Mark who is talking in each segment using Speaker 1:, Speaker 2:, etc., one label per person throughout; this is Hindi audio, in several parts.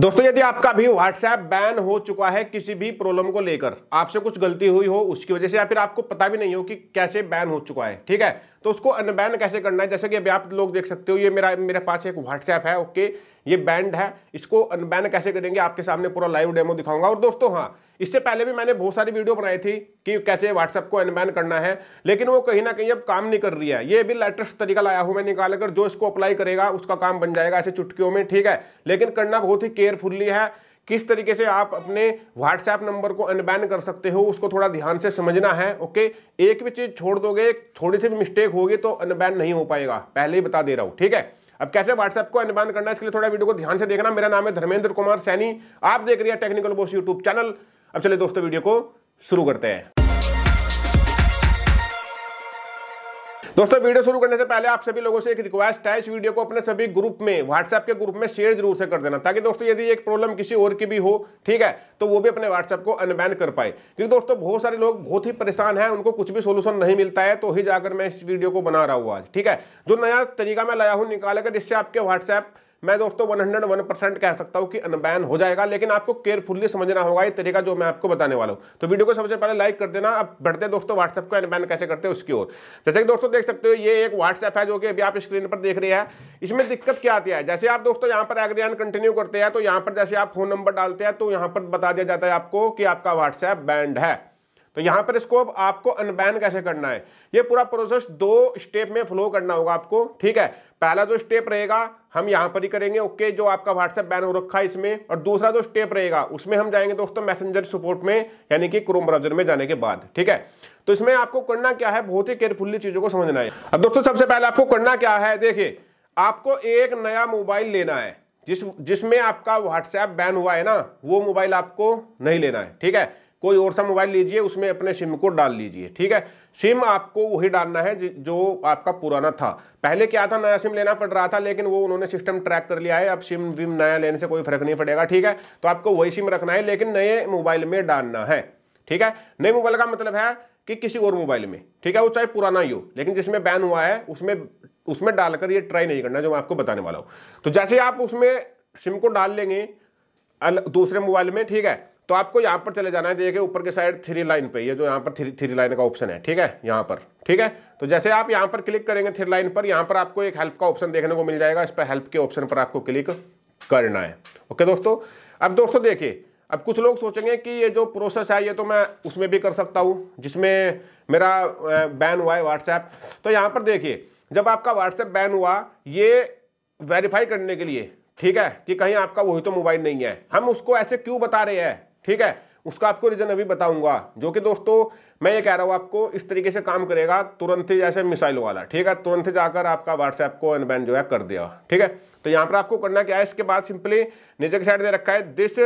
Speaker 1: दोस्तों यदि आपका भी व्हाट्सएप बैन हो चुका है किसी भी प्रॉब्लम को लेकर आपसे कुछ गलती हुई हो उसकी वजह से या फिर आपको पता भी नहीं हो कि कैसे बैन हो चुका है ठीक है तो उसको अनबैन कैसे करना है जैसे कि अभी आप लोग देख सकते हो ये मेरा मेरे पास एक व्हाट्सएप है ओके ये बैंड है इसको अनबैन कैसे करेंगे आपके सामने पूरा लाइव डेमो दिखाऊंगा और दोस्तों हाँ इससे पहले भी मैंने बहुत सारी वीडियो बनाई थी कि कैसे व्हाट्सएप को अनबैन करना है लेकिन वो कहीं ना कहीं अब काम नहीं कर रही है ये भी लेटेस्ट तरीका लाया हूँ मैं निकाल कर जो इसको अप्लाई करेगा उसका काम बन जाएगा ऐसे चुटकियों में ठीक है लेकिन करना बहुत ही केयरफुल्ली है किस तरीके से आप अपने व्हाट्सएप नंबर को अनबैन कर सकते हो उसको थोड़ा ध्यान से समझना है ओके एक भी चीज़ छोड़ दोगे थोड़ी सी भी मिस्टेक होगी तो अनबैन नहीं हो पाएगा पहले ही बता दे रहा हूँ ठीक है अब कैसे व्हाट्सएप को अनुमान करना इसके लिए थोड़ा वीडियो को ध्यान से देखना मेरा नाम है धर्मेंद्र कुमार सैनी आप देख रहे हैं टेक्निकल बोस यूट्यूब चैनल अब चलिए दोस्तों वीडियो को शुरू करते हैं दोस्तों वीडियो शुरू करने से पहले आप सभी लोगों से एक रिक्वेस्ट है इस वीडियो को अपने सभी ग्रुप में व्हाट्सएप के ग्रुप में शेयर जरूर से कर देना ताकि दोस्तों यदि एक प्रॉब्लम किसी और की भी हो ठीक है तो वो भी अपने व्हाट्सएप को अनबैन कर पाए क्योंकि दोस्तों बहुत सारे लोग बहुत ही परेशान है उनको कुछ भी सोल्यूशन नहीं मिलता है तो ही जाकर मैं इस वीडियो को बना रहा हूँ आज ठीक है जो नया तरीका मैं लाया हूँ निकाल कर जिससे आपके व्हाट्सएप मैं दोस्तों 101 परसेंट कह सकता हूं कि अनबैन हो जाएगा लेकिन आपको केयरफुल्ली समझना होगा ये तरीका जो मैं आपको बताने वाला हूं तो वीडियो को सबसे पहले लाइक कर देना आप बढ़ते दोस्तों व्हाट्सएप को अनबैन कैसे करते हैं उसकी ओर जैसे कि दोस्तों देख सकते हो ये एक व्हाट्सएप है जो कि अभी आप स्क्रीन पर देख रहे हैं इसमें दिक्कत क्या आती है जैसे आप दोस्तों यहाँ पर एग्रीन कंटिन्यू करते हैं तो यहाँ पर जैसे आप फोन नंबर डालते हैं तो यहाँ पर बता दिया जाता है आपको कि आपका व्हाट्सएप बैंड है तो यहां पर इसको अब आपको अनबैन कैसे करना है ये पूरा प्रोसेस दो स्टेप में फ्लो करना होगा आपको ठीक है पहला जो स्टेप रहेगा हम यहां पर ही करेंगे ओके जो आपका व्हाट्सएप बैन हो रखा है इसमें और दूसरा जो स्टेप रहेगा उसमें हम जाएंगे दोस्तों मैसेंजर सपोर्ट में यानी कि क्रोम ब्राउजर में जाने के बाद ठीक है तो इसमें आपको करना क्या है बहुत ही केयरफुल्ली चीजों को समझना है अब दोस्तों सबसे पहले आपको करना क्या है देखिए आपको एक नया मोबाइल लेना है जिस जिसमें आपका व्हाट्सएप बैन हुआ है ना वो मोबाइल आपको नहीं लेना है ठीक है कोई और सा मोबाइल लीजिए उसमें अपने सिम को डाल लीजिए ठीक है सिम आपको वही डालना है जो आपका पुराना था पहले क्या था नया सिम लेना पड़ रहा था लेकिन वो उन्होंने सिस्टम ट्रैक कर लिया है अब सिम विम नया लेने से कोई फर्क नहीं पड़ेगा ठीक है तो आपको वही सिम रखना है लेकिन नए मोबाइल में डालना है ठीक है नए मोबाइल का मतलब है कि किसी और मोबाइल में ठीक है वो चाहे पुराना ही हो लेकिन जिसमें बैन हुआ है उसमें उसमें डालकर ये ट्राई नहीं करना जो मैं आपको बताने वाला हूँ तो जैसे आप उसमें सिम को डाल लेंगे दूसरे मोबाइल में ठीक है तो आपको यहाँ पर चले जाना है देखिए ऊपर के साइड थ्री लाइन पे ये जो यहाँ पर थ्री थ्री लाइन का ऑप्शन है ठीक है यहाँ पर ठीक है तो जैसे आप यहाँ पर क्लिक करेंगे थ्री लाइन पर यहाँ पर आपको एक हेल्प का ऑप्शन देखने को मिल जाएगा इस पर हेल्प के ऑप्शन पर आपको क्लिक करना है ओके दोस्तों अब दोस्तों देखिए अब कुछ लोग सोचेंगे कि ये जो प्रोसेस है ये तो मैं उसमें भी कर सकता हूँ जिसमें मेरा बैन हुआ है व्हाट्सएप तो यहाँ पर देखिए जब आपका व्हाट्सएप बैन हुआ ये वेरीफाई करने के लिए ठीक है कि कहीं आपका वही तो मोबाइल नहीं है हम उसको ऐसे क्यों बता रहे हैं ठीक है उसका आपको रीजन अभी बताऊंगा जो कि दोस्तों मैं ये कह रहा हूं आपको इस तरीके से काम करेगा तुरंत ही जैसे मिसाइल वाला ठीक है तुरंत ही जाकर आपका व्हाट्सएप को अनबैन जो है कर दिया ठीक है तो यहां पर आपको करना क्या है इसके बाद सिंपली नीचे की साइड दे रखा है this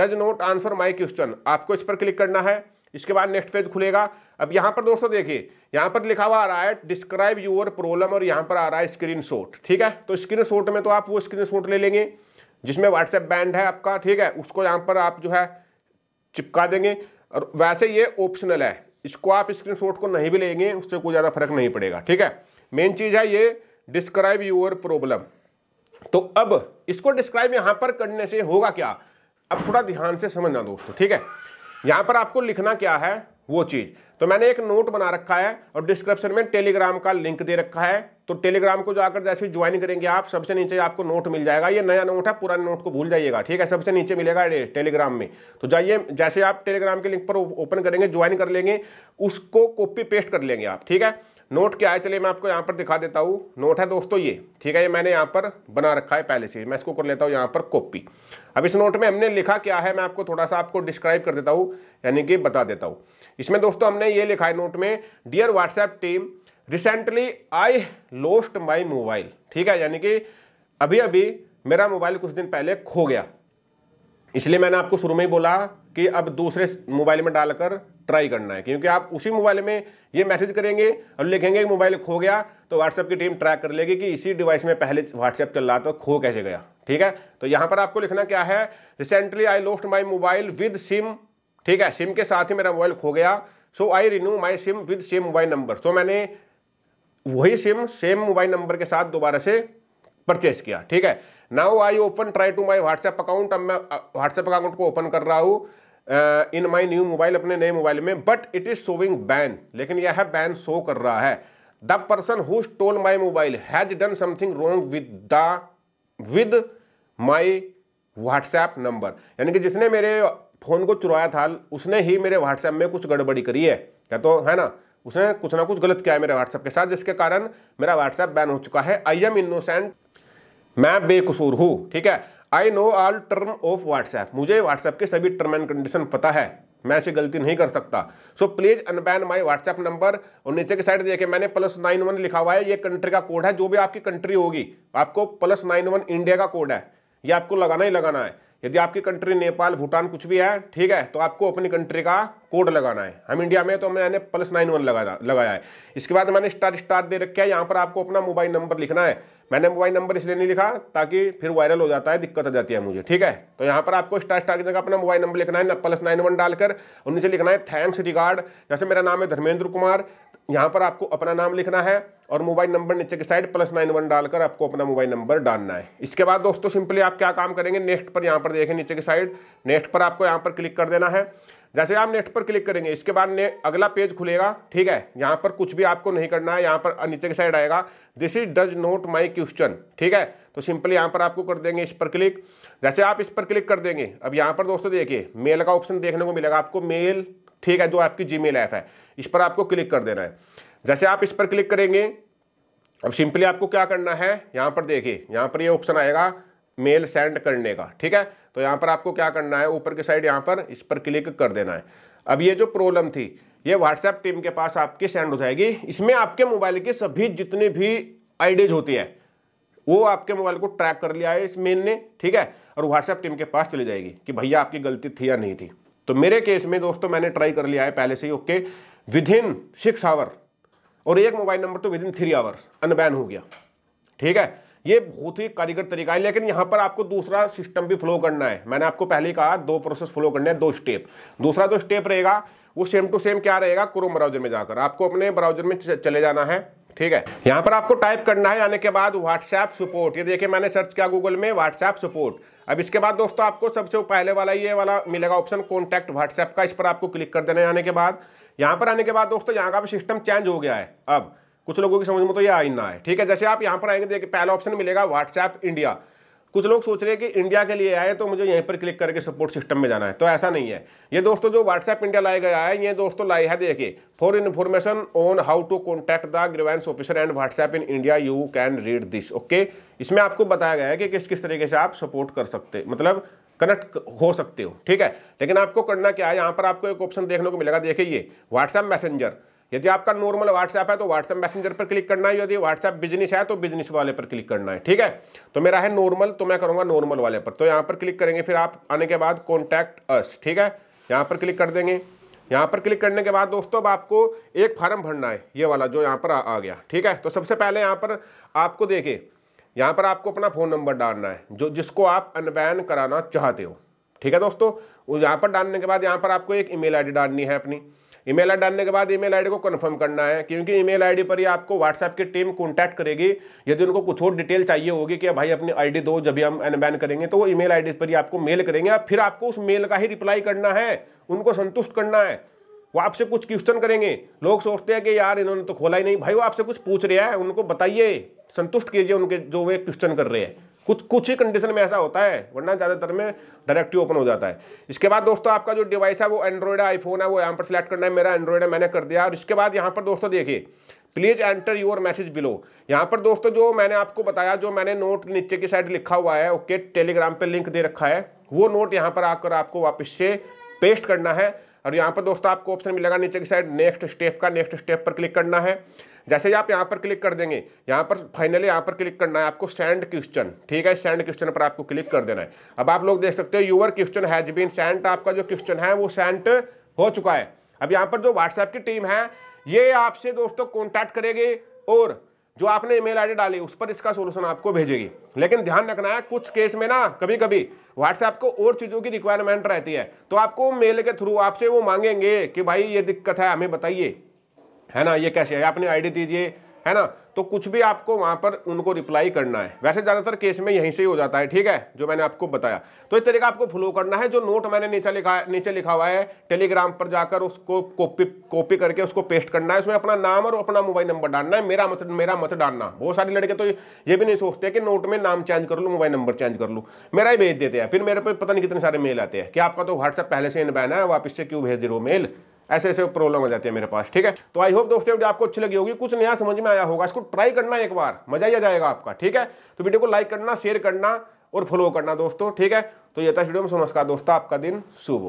Speaker 1: does not answer my question आपको इस पर क्लिक करना है इसके बाद नेक्स्ट पेज खुलेगा अब यहाँ पर दोस्तों देखिए यहाँ पर लिखा हुआ आ रहा है डिस्क्राइब यूर प्रॉब्लम और यहाँ पर आ रहा है स्क्रीन ठीक है तो स्क्रीन में तो आप वो स्क्रीन ले लेंगे जिसमें व्हाट्सएप बैंड है आपका ठीक है उसको यहाँ पर आप जो है चिपका देंगे और वैसे ये ऑप्शनल है इसको आप शॉट को नहीं भी लेंगे उससे कोई ज़्यादा फर्क नहीं पड़ेगा ठीक है मेन चीज़ है ये डिस्क्राइब यूअर प्रॉब्लम तो अब इसको डिस्क्राइब यहाँ पर करने से होगा क्या अब थोड़ा ध्यान से समझना दोस्तों ठीक है यहाँ पर आपको लिखना क्या है वो चीज़ तो मैंने एक नोट बना रखा है और डिस्क्रिप्शन में टेलीग्राम का लिंक दे रखा है तो टेलीग्राम को जाकर जैसे ज्वाइन करेंगे आप सबसे नीचे आपको नोट मिल जाएगा ये नया नोट है पुराने नोट को भूल जाइएगा ठीक है सबसे नीचे मिलेगा टेलीग्राम में तो जाइए जैसे आप टेलीग्राम के लिंक पर ओपन करेंगे ज्वाइन कर लेंगे उसको कॉपी पेस्ट कर लेंगे आप ठीक है नोट क्या है चलिए मैं आपको यहाँ पर दिखा देता हूँ नोट है दोस्तों ये ठीक है ये मैंने यहाँ पर बना रखा है पहले से मैं इसको कर लेता हूँ यहाँ पर कॉपी अब इस नोट में हमने लिखा क्या है मैं आपको थोड़ा सा आपको डिस्क्राइब कर देता हूँ यानी कि बता देता हूँ इसमें दोस्तों हमने ये लिखा है नोट में dear WhatsApp team recently I lost my mobile ठीक है यानी कि अभी अभी मेरा मोबाइल कुछ दिन पहले खो गया इसलिए मैंने आपको शुरू में ही बोला कि अब दूसरे मोबाइल में डालकर ट्राई करना है क्योंकि आप उसी मोबाइल में ये मैसेज करेंगे और लिखेंगे कि मोबाइल खो गया तो व्हाट्सएप की टीम ट्रैक कर लेगी कि इसी डिवाइस में पहले व्हाट्सएप चल रहा था खो कैसे गया ठीक है तो यहाँ पर आपको लिखना क्या है recently I lost my mobile with SIM ठीक है सिम के साथ ही मेरा मोबाइल खो गया so I renew my SIM with same mobile number so मैंने वही सिम सेम मोबाइल नंबर के साथ दोबारा से परचेस किया ठीक है now I open try to my WhatsApp account अब मैं व्हाट्सएप अकाउंट को ओपन कर रहा हूँ इन माई न्यू मोबाइल अपने नए मोबाइल में but it is showing ban लेकिन यह बैन शो कर रहा है the person who stole my mobile has done something wrong with the with my WhatsApp number यानी कि जिसने मेरे फ़ोन को चुराया था उसने ही मेरे व्हाट्सएप में कुछ गड़बड़ी करी है क्या तो है ना उसने कुछ ना कुछ गलत किया है मेरे व्हाट्सएप के साथ जिसके कारण मेरा व्हाट्सएप बैन हो चुका है आई एम इनोसेंट मैं बेकसूर हूँ ठीक है I know all term of WhatsApp मुझे व्हाट्सएप के सभी टर्म एंड कंडीशन पता है मैं ऐसी गलती नहीं कर सकता so please unban my WhatsApp number और नीचे के साइड देखे मैंने प्लस नाइन वन लिखा हुआ है ये कंट्री का कोड है जो भी आपकी कंट्री होगी आपको प्लस नाइन वन इंडिया का कोड है ये आपको लगाना ही लगाना है यदि आपकी कंट्री नेपाल भूटान कुछ भी है ठीक है तो आपको अपनी कंट्री का कोड लगाना है हम इंडिया में तो मैंने प्लस नाइन वन लगाया लगाया है इसके बाद मैंने स्टार स्टार दे रखा है यहाँ पर आपको अपना मोबाइल नंबर लिखना है मैंने मोबाइल नंबर इसलिए नहीं लिखा ताकि फिर वायरल हो जाता है दिक्कत आ जाती है मुझे ठीक है तो यहाँ पर आपको स्टार स्टार की जगह अपना मोबाइल नंबर लिखना है प्लस नाइन वन डालकर और नीचे लिखना है थैंक्स रिगार्ड जैसे मेरा नाम है धर्मेंद्र कुमार यहाँ पर आपको अपना नाम लिखना है और मोबाइल नंबर नीचे के साइड प्लस नाइन वन डालकर आपको अपना मोबाइल नंबर डालना है इसके बाद दोस्तों सिंपली आप क्या काम करेंगे नेक्स्ट पर यहाँ पर देखें नीचे के साइड नेक्स्ट पर आपको यहाँ पर क्लिक कर देना है जैसे आप नेक्स्ट पर क्लिक करेंगे इसके बाद ने अगला पेज खुलेगा ठीक है यहाँ पर कुछ भी आपको नहीं करना है यहाँ पर नीचे के साइड आएगा this is does not my question ठीक है तो सिंपली यहाँ पर आपको कर देंगे इस पर क्लिक जैसे आप इस पर क्लिक कर देंगे अब यहाँ पर दोस्तों देखिए मेल का ऑप्शन देखने को मिलेगा आपको मेल ठीक है जो आपकी जी मेल ऐप है इस पर आपको क्लिक कर देना है जैसे आप इस पर क्लिक करेंगे अब सिंपली आपको क्या करना है यहाँ पर देखिए यहाँ पर ये यह ऑप्शन आएगा मेल सेंड करने का ठीक है तो यहाँ पर आपको क्या करना है ऊपर की साइड यहाँ पर इस पर क्लिक कर देना है अब ये जो प्रॉब्लम थी ये व्हाट्सएप टीम के पास आपकी सेंड हो जाएगी इसमें आपके मोबाइल की सभी जितनी भी आईडीज होती है वो आपके मोबाइल को ट्रैक कर लिया है इस मेल ने ठीक है और व्हाट्सएप टीम के पास चली जाएगी कि भैया आपकी गलती थी या नहीं थी तो मेरे केस में दोस्तों मैंने ट्राई कर लिया है पहले से ही okay within six hour और एक मोबाइल नंबर तो within three hours unban हो गया ठीक है ये बहुत ही कारीगर तरीका है लेकिन यहाँ पर आपको दूसरा सिस्टम भी फॉलो करना है मैंने आपको पहले ही कहा दो प्रोसेस फॉलो करने हैं दो स्टेप दूसरा जो स्टेप रहेगा वो सेम टू सेम क्या रहेगा क्रोम ब्राउजर में जाकर आपको अपने ब्राउजर में चले जाना है ठीक है यहां पर आपको टाइप करना है आने के बाद व्हाट्सएप सपोर्ट ये देखिए मैंने सर्च किया गूगल में व्हाट्सएप सपोर्ट अब इसके बाद दोस्तों आपको सबसे पहले वाला ये वाला मिलेगा ऑप्शन कॉन्टैक्ट व्हाट्सएप का इस पर आपको क्लिक कर देना है आने के बाद यहां पर आने के बाद दोस्तों यहाँ का भी सिस्टम चेंज हो गया है अब कुछ लोगों की समझ में तो ये आई ना है ठीक है जैसे आप यहाँ पर आएंगे देखिए पहला ऑप्शन मिलेगा व्हाट्सएप इंडिया कुछ लोग सोच रहे हैं कि इंडिया के लिए आए तो मुझे यहीं पर क्लिक करके सपोर्ट सिस्टम में जाना है तो ऐसा नहीं है ये दोस्तों जो व्हाट्सएप इंडिया लाया गया है ये दोस्तों लाए है देखिए for information on how to contact the grievance officer and WhatsApp in India you can read this okay इसमें आपको बताया गया है कि किस किस तरीके से आप सपोर्ट कर सकते मतलब कनेक्ट हो सकते हो ठीक है लेकिन आपको करना क्या है यहाँ पर आपको एक ऑप्शन देखने को मिलेगा देखिए ये व्हाट्सएप मैसेंजर यदि आपका नॉर्मल व्हाट्सएप है तो व्हाट्सएप मैसेंजर पर क्लिक करना है यदि व्हाट्सएप बिजनेस है तो बिजनेस वाले पर क्लिक करना है ठीक है तो मेरा है नॉर्मल तो मैं करूँगा नॉर्मल वाले पर तो यहाँ पर क्लिक करेंगे फिर आप आने के बाद कॉन्टैक्ट अस ठीक है यहाँ पर क्लिक कर देंगे यहाँ पर क्लिक करने के बाद दोस्तों अब आपको एक फार्म भरना है ये वाला जो यहाँ पर आ, आ गया ठीक है तो सबसे पहले यहाँ पर आपको देखे यहाँ पर आपको अपना फ़ोन नंबर डालना है जो जिसको आप अनबैन कराना चाहते हो ठीक है दोस्तों यहाँ पर डालने के बाद यहाँ पर आपको एक ईमेल आईडी डालनी है अपनी ईमेल आईडी डालने के बाद ईमेल आईडी को कन्फर्म करना है क्योंकि ईमेल आईडी पर ही आपको व्हाट्सएप की टीम कॉन्टैक्ट करेगी यदि उनको कुछ और डिटेल चाहिए होगी कि भाई अपनी आईडी दो जब भी हम अनबैन करेंगे तो वो ईमेल आईडी पर ही आपको मेल करेंगे आप फिर आपको उस मेल का ही रिप्लाई करना है उनको संतुष्ट करना है वो आपसे कुछ क्वेश्चन करेंगे लोग सोचते हैं कि यार इन्होंने तो खोला ही नहीं भाई वो आपसे कुछ पूछ रहा है उनको बताइए संतुष्ट कीजिए उनके जो वे क्वेश्चन कर रहे हैं कुछ कुछ ही कंडीशन में ऐसा होता है वरना ज़्यादातर में डायरेक्टिव ओपन हो जाता है इसके बाद दोस्तों आपका जो डिवाइस है वो एंड्रॉयड आईफोन है वो यहाँ पर सिलेक्ट करना है मेरा एंड्रॉयड है मैंने कर दिया और इसके बाद यहाँ पर दोस्तों देखिए please enter your message below यहाँ पर दोस्तों जो मैंने आपको बताया जो मैंने नोट नीचे की साइड लिखा हुआ है ओके टेलीग्राम पर लिंक दे रखा है वो नोट यहाँ पर आकर आपको वापस से पेस्ट करना है और यहाँ पर दोस्तों आपको ऑप्शन मिलेगा नीचे की साइड नेक्स्ट स्टेप का नेक्स्ट स्टेप पर क्लिक करना है जैसे ही आप यहाँ पर क्लिक कर देंगे यहाँ पर फाइनली यहाँ पर क्लिक करना है आपको सेंड क्वेश्चन ठीक है सेंड क्वेश्चन पर आपको क्लिक कर देना है अब आप लोग देख सकते हो your question has been sent आपका जो क्वेश्चन है वो सेंट हो चुका है अब यहाँ पर जो व्हाट्सएप की टीम है ये आपसे दोस्तों कॉन्टैक्ट करेगी और जो आपने ईमेल आईडी डाली उस पर इसका सोल्यूशन आपको भेजेगी लेकिन ध्यान रखना है कुछ केस में ना कभी कभी व्हाट्सएप को और चीज़ों की रिक्वायरमेंट रहती है तो आपको मेल के थ्रू आपसे वो मांगेंगे कि भाई ये दिक्कत है हमें बताइए है ना ये कैसे है आपने आईडी दीजिए है ना तो कुछ भी आपको वहां पर उनको रिप्लाई करना है वैसे ज़्यादातर केस में यहीं से ही हो जाता है ठीक है जो मैंने आपको बताया तो इस तरीका आपको फॉलो करना है जो नोट मैंने नीचे लिखा नीचे लिखा हुआ है टेलीग्राम पर जाकर उसको कॉपी कॉपी करके उसको पेस्ट करना है उसमें अपना नाम और अपना मोबाइल नंबर डालना है मेरा मत मेरा मत डालना बहुत सारे लड़के तो ये भी नहीं सोचते कि नोट में नाम चेंज कर लूँ मोबाइल नंबर चेंज कर लूँ मेरा ही भेज देते हैं फिर मेरे पे पता नहीं कितने सारे मेल आते हैं कि आपका तो व्हाट्सएप पहले से इन बहना है वापस से क्यों भेज दे रहे हो मेल ऐसे ऐसे प्रॉब्लम आ जाती है मेरे पास ठीक है तो आई होप दोस्तों वीडियो आपको अच्छी लगी होगी कुछ नया समझ में आया होगा इसको ट्राई करना एक बार मजा ही आ जाएगा आपका ठीक है तो वीडियो को लाइक करना शेयर करना और फॉलो करना दोस्तों ठीक है तो ये था वीडियो में नमस्कार दोस्तों आपका दिन शुभ